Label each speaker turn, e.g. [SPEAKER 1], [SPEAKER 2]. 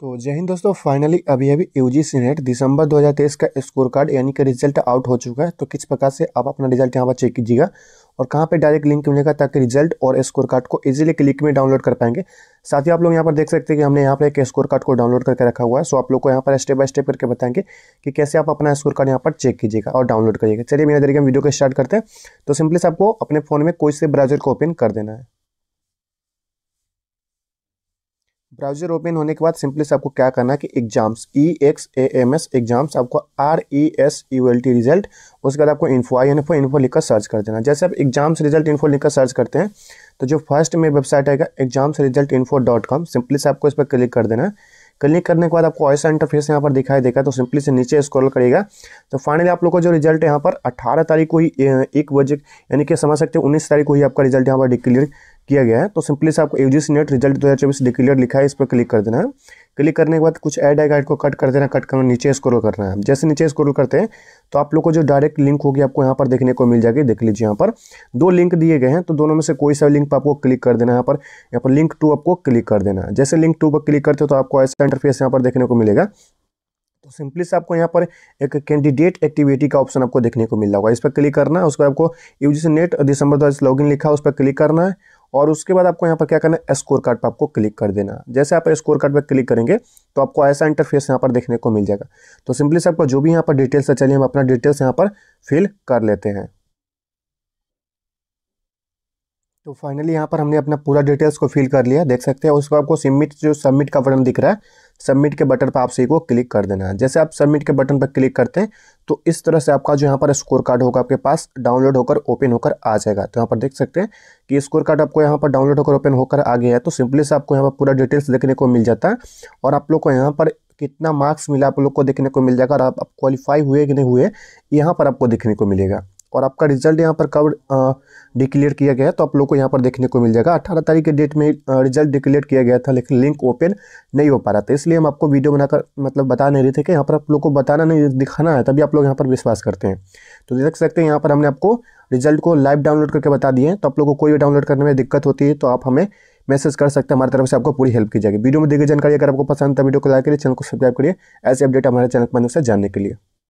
[SPEAKER 1] तो जय हिंद दोस्तों फाइनली अभी अभी यू जी सी नेट दिसंबर 2023 का स्कोर कार्ड यानी कि रिजल्ट आउट हो चुका है तो किस प्रकार से आप अपना रिजल्ट यहाँ पर चेक कीजिएगा और कहाँ पे डायरेक्ट लिंक मिलेगा ताकि रिजल्ट और स्कोर कार्ड को इजीली क्लिक में डाउनलोड कर पाएंगे साथ ही आप लोग यहाँ पर देख सकते हैं कि हमने यहाँ पर एक स्कोर कार्ड को डाउनलोड करके रखा हुआ है सो आप लोग को यहाँ पर स्टेप बाय स्टेप करके बताएंगे कि कैसे आप अपना स्कोर कार्ड यहाँ पर चेक कीजिएगा और डाउनलोड करिएगा चलिए मेरे तरीके हम वीडियो को स्टार्ट करते हैं तो सिंपली से आपको अपने फोन में कोई से ब्राउजर को ओपन कर देना है ब्राउजर ओपन होने के बाद सिंपली से आपको क्या करना है कि exams E X A M S exams आपको R E S U L T result उसके बाद आपको इन्फो आई इन्फो इन्फो लिखकर सर्च कर देना जैसे आप एग्जाम्स रिजल्ट इन्फो लिखकर सर्च करते हैं तो जो फर्स्ट में वेबसाइट आएगा exams result info dot com simply से आपको इस पर क्लिक कर देना क्लिक करने के बाद आपको ऐसा इंटरफेस यहाँ पर दिखाई देगा तो सिंपली से नीचे स्क्रॉल करेगा तो फाइनली आप लोग का जो रिजल्ट यहाँ पर 18 तारीख को ही एक बजे यानी कि समझ सकते हैं 19 तारीख को ही आपका रिजल्ट यहाँ पर डिक्लेयर किया गया है तो सिंपली से आपको U G C NET result दो हज़ार चौबीस डिक्लेयर लिखा है इस पर क्लिक कर देना है क्लिक करने के बाद कुछ ऐड आएगा ऐड को कट कर देना कट करना नीचे स्क्रोल करना है जैसे नीचे स्क्रोल करते हैं तो आप लोग को जो डायरेक्ट लिंक होगी आपको यहाँ पर देखने को मिल जाएगी देख लीजिए यहाँ पर दो लिंक दिए गए हैं तो दोनों में से कोई सा लिंक पर आपको क्लिक कर देना है यहाँ पर यहाँ पर लिंक टू आपको क्लिक कर देना है जैसे लिंक टू पर क्लिक करते हो तो आपको ऐसा इंटरफेस यहाँ पर देखने को मिलेगा तो सिंपली से आपको यहाँ पर एक कैंडिडेट एक्टिविटी का ऑप्शन आपको देखने को मिल रहा होगा इस पर क्लिक करना है उसको आपको यू जी नेट दिसंबर दो हज़ार इन लिखा है उस पर क्लिक करना है और उसके बाद आपको यहाँ पर क्या करना है स्कोर कार्ड पर आपको क्लिक कर देना जैसे आप स्कोर कार्ड पर क्लिक करेंगे तो आपको ऐसा इंटरफेस यहाँ पर देखने को मिल जाएगा तो सिंपली से आपको जो भी यहाँ पर डिटेल्स है चलिए हम अपना डिटेल्स यहाँ पर फिल कर लेते हैं तो फाइनली यहाँ पर हमने अपना पूरा डिटेल्स को फिल कर लिया देख सकते हैं उसके बाद आपको सबमिट जो सबमिट का बटन दिख रहा है सबमिट के बटन पर आप सही को क्लिक कर देना है जैसे आप सबमिट के बटन पर क्लिक करते हैं तो इस तरह से आपका जो यहाँ पर स्कोर कार्ड होगा आपके पास डाउनलोड होकर ओपन होकर आ जाएगा तो यहाँ पर देख सकते हैं कि स्कोर कार्ड आपको यहाँ पर डाउनलोड होकर ओपन होकर आ गया है तो सिंपली से आपको यहाँ पर पूरा डिटेल्स देखने को मिल जाता है और आप लोग को यहाँ पर कितना मार्क्स मिला आप लोग को देखने को मिल जाएगा और आप, आप क्वालिफाई हुए कि नहीं हुए यहाँ पर आपको देखने को मिलेगा और आपका रिजल्ट यहाँ पर कब डिक्लेयर किया गया है तो आप लोग को यहाँ पर देखने को मिल जाएगा अट्ठारह तारीख के डेट में रिजल्ट डिक्लेयर किया गया था लेकिन लिंक ओपन नहीं हो पा रहा था इसलिए हम आपको वीडियो बनाकर मतलब बता नहीं रहे थे कि यहाँ पर आप लोग को बताना नहीं दिखाना है तभी आप लोग यहाँ पर विश्वास करते हैं तो देख सकते हैं यहाँ पर हमने आपको रिजल्ट को लाइव डाउनलोड करके बता दिए तो आप लोग को कोई भी डाउनलोड करने में दिक्कत होती है तो आप हमें मैसेज कर सकते हैं हमारी तरफ से आपको पूरी हेल्प की जाएगी वीडियो में दी जानकारी अगर आपको पसंद है तो वीडियो को लाइक करिए चैनल को सब्सक्राइब करिए ऐसे अपडेट हमारे चैनल पर जानने के लिए